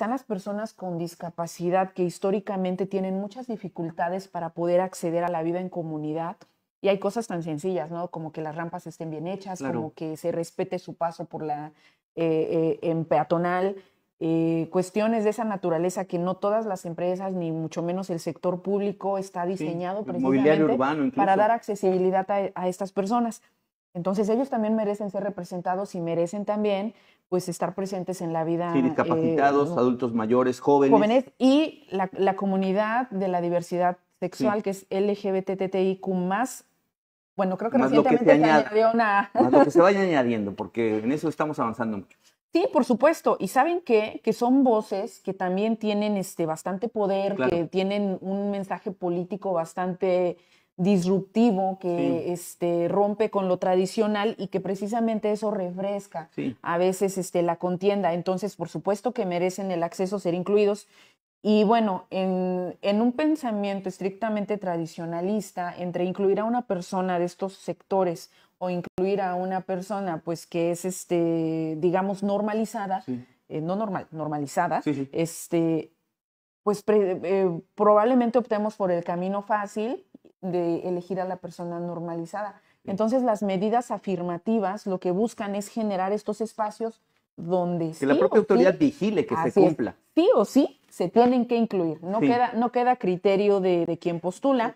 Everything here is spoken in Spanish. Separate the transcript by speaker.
Speaker 1: están las personas con discapacidad que históricamente tienen muchas dificultades para poder acceder a la vida en comunidad. Y hay cosas tan sencillas, ¿no? Como que las rampas estén bien hechas, como que se respete su paso por la eh, eh, en peatonal, eh, cuestiones de esa naturaleza que no todas las empresas, ni mucho menos el sector público, está diseñado precisamente para dar accesibilidad a estas personas. Entonces ellos también merecen ser representados y merecen también pues estar presentes en la vida. Sí, discapacitados, eh, adultos mayores, jóvenes. Jóvenes y la, la comunidad de la diversidad sexual, que es LGBTTIQ Bueno, creo que recientemente se añadió una... Más lo que se vaya añadiendo, porque en eso estamos avanzando mucho. Sí, por supuesto. Y saben qué? Que son voces que también tienen este, bastante poder, que tienen un mensaje político bastante disruptivo que este, rompe con lo tradicional y que precisamente eso refresca a veces este, la contienda. Entonces, por supuesto que merecen el acceso a ser incluidos. Y bueno, en, en, un pensamiento estrictamente tradicionalista, entre incluir a una persona de estos sectores o incluir a una persona pues que es, este, digamos, normalizada, eh, no normal, normalizada, este, pues eh, probablemente optemos por el camino fácil de elegir a la persona normalizada. Entonces, las medidas afirmativas lo que buscan es generar estos espacios donde que la propia autoridad vigile que se cumpla. sí o sí se tienen que incluir. No, queda, no queda criterio de, de postula.